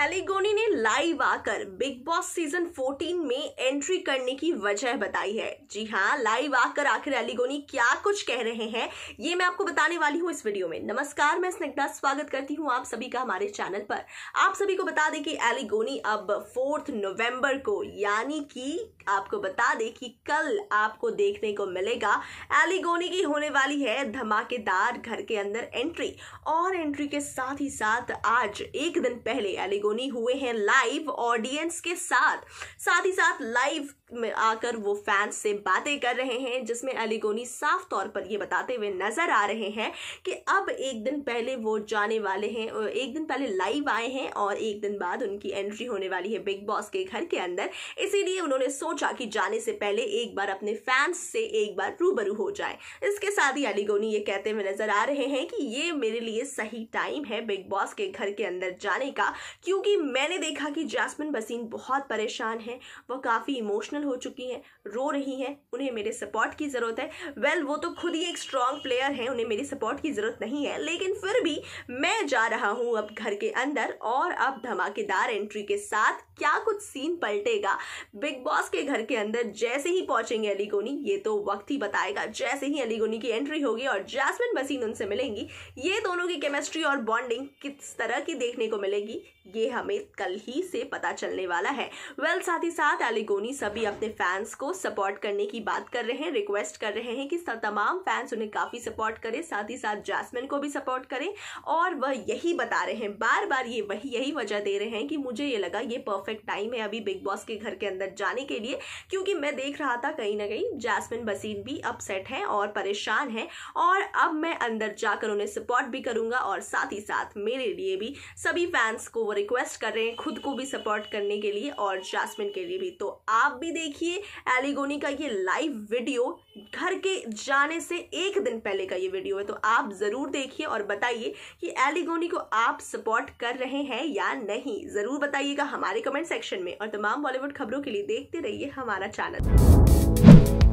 एलिगोनी ने लाइव आकर big boss season 14 में एंट्री करने की वजह बताई है जी हाँ लाइव आकर आखिर एलिगोनी क्या कुछ कह रहे हैं ये मैं आपको बताने वाली हूँ इस वीडियो में नमस्कार मैं स्निग्धा स्वागत करती हूँ आप सभी का हमारे चैनल पर आप सभी को बता दें कि एलिगोनी अब फोर्थ नवंबर को यानी कि आपको बता दें कि कल आपको देखने को मिलेगा एलिगोनी की होने वाली है धमाकेदार घर के अंदर एंट्री और एंट्री के साथ ही साथ आज एक दिन पहले एलिगोनी हुए हैं लाइव ऑडियंस के साथ साथ ही साथ लाइव में आकर वो फैंस से बातें कर रहे हैं जिसमें अलीगोनी साफ तौर पर ये बताते हुए नज़र आ रहे हैं कि अब एक दिन पहले वो जाने वाले हैं एक दिन पहले लाइव आए हैं और एक दिन बाद उनकी एंट्री होने वाली है बिग बॉस के घर के अंदर इसीलिए उन्होंने सोचा कि जाने से पहले एक बार अपने फैंस से एक बार रूबरू हो जाए इसके साथ ही अलीगोनी ये कहते हुए नज़र आ रहे हैं कि ये मेरे लिए सही टाइम है बिग बॉस के घर के अंदर जाने का क्योंकि मैंने देखा कि जैसमिन बसीन बहुत परेशान है वह काफ़ी इमोशनल इमोशनल हो चुकी हैं रो रही हैं उन्हें मेरे सपोर्ट की ज़रूरत है वेल well, वो तो खुद ही एक स्ट्रांग प्लेयर हैं उन्हें मेरी सपोर्ट की ज़रूरत नहीं है लेकिन फिर भी मैं जा रहा हूँ अब घर के अंदर और अब धमाकेदार एंट्री के साथ क्या कुछ सीन पलटेगा बिग बॉस के घर के अंदर जैसे ही पहुंचेंगे अलीगोनी ये तो वक्त ही बताएगा जैसे ही अलीगोनी की एंट्री होगी और जैस्मिन बसीन उनसे मिलेंगी ये दोनों की केमिस्ट्री और बॉन्डिंग किस तरह की देखने को मिलेगी ये हमें कल ही से पता चलने वाला है वेल well, साथ ही साथ एलिगोनी सभी अपने फैंस को सपोर्ट करने की बात कर रहे हैं रिक्वेस्ट कर रहे हैं कि तमाम फैंस उन्हें काफ़ी सपोर्ट करें साथ ही साथ जैस्मिन को भी सपोर्ट करें और वह यही बता रहे हैं बार बार ये वही यही वजह दे रहे हैं कि मुझे ये लगा ये परफेक्ट टाइम है अभी बिग बॉस के घर के अंदर जाने के लिए क्योंकि मैं देख रहा था कहीं ना कहीं जैसमिन बसीन भी अपसेट है और परेशान है और अब मैं अंदर जाकर उन्हें सपोर्ट भी करूंगा और साथ ही साथ मेरे लिए भी सभी फैंस को वो रिक्वेस्ट कर रहे हैं खुद को भी सपोर्ट करने के लिए और जैसमिन के लिए भी तो आप भी देखिए एलिगोनी का ये लाइव वीडियो घर के जाने से एक दिन पहले का ये वीडियो है तो आप ज़रूर देखिए और बताइए कि एलिगोनी को आप सपोर्ट कर रहे हैं या नहीं ज़रूर बताइएगा हमारे कमेंट सेक्शन में और तमाम बॉलीवुड खबरों के लिए देखते रहिए हमारा चैनल